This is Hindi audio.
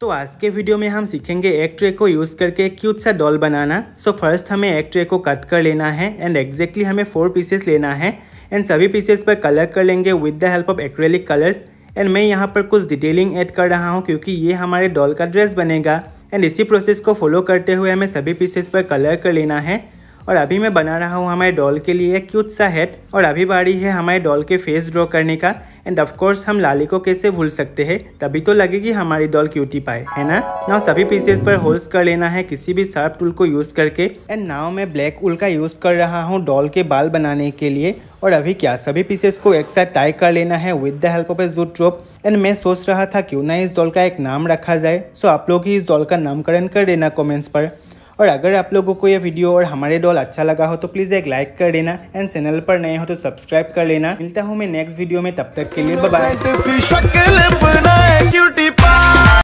तो आज के वीडियो में हम सीखेंगे एक ट्रे को यूज़ करके क्यूट सा डॉल बनाना सो so फर्स्ट हमें एक ट्रे को कट कर लेना है एंड एग्जैक्टली exactly हमें फोर पीसेस लेना है एंड सभी पीसेस पर कलर कर लेंगे with the help of acrylic colours and मैं यहाँ पर कुछ डिटेलिंग ऐड कर रहा हूँ क्योंकि ये हमारे डॉल का ड्रेस बनेगा एंड इसी प्रोसेस को फॉलो करते हुए हमें सभी पीसेस पर कलर कर लेना है और अभी मैं बना रहा हूँ हमारे डॉल के लिए क्यूट सा हेड और अभी बारी है हमारे डॉल के फेस ड्रॉ करने का एंड ऑफकोर्स हम लाली को कैसे भूल सकते हैं तभी तो लगेगी हमारी डॉल क्यूटी पाए है ना नाउ सभी पीसेस पर होल्स कर लेना है किसी भी शार्प टूल को यूज करके एंड नाव मैं ब्लैक उल का यूज कर रहा हूँ डॉल के बाल बनाने के लिए और अभी क्या सभी पीसेस को एक साथ टाई कर लेना है with the help of a jute rope and मैं सोच रहा था क्यों ना इस डॉल का एक नाम रखा जाए सो आप लोग ही इस डॉल का नामकरण कर देना कॉमेंट्स पर और अगर आप लोगों को यह वीडियो और हमारे डॉल अच्छा लगा हो तो प्लीज़ एक लाइक कर देना एंड चैनल पर नए हो तो सब्सक्राइब कर लेना मिलता हूँ मैं नेक्स्ट वीडियो में तब तक के लिए बाय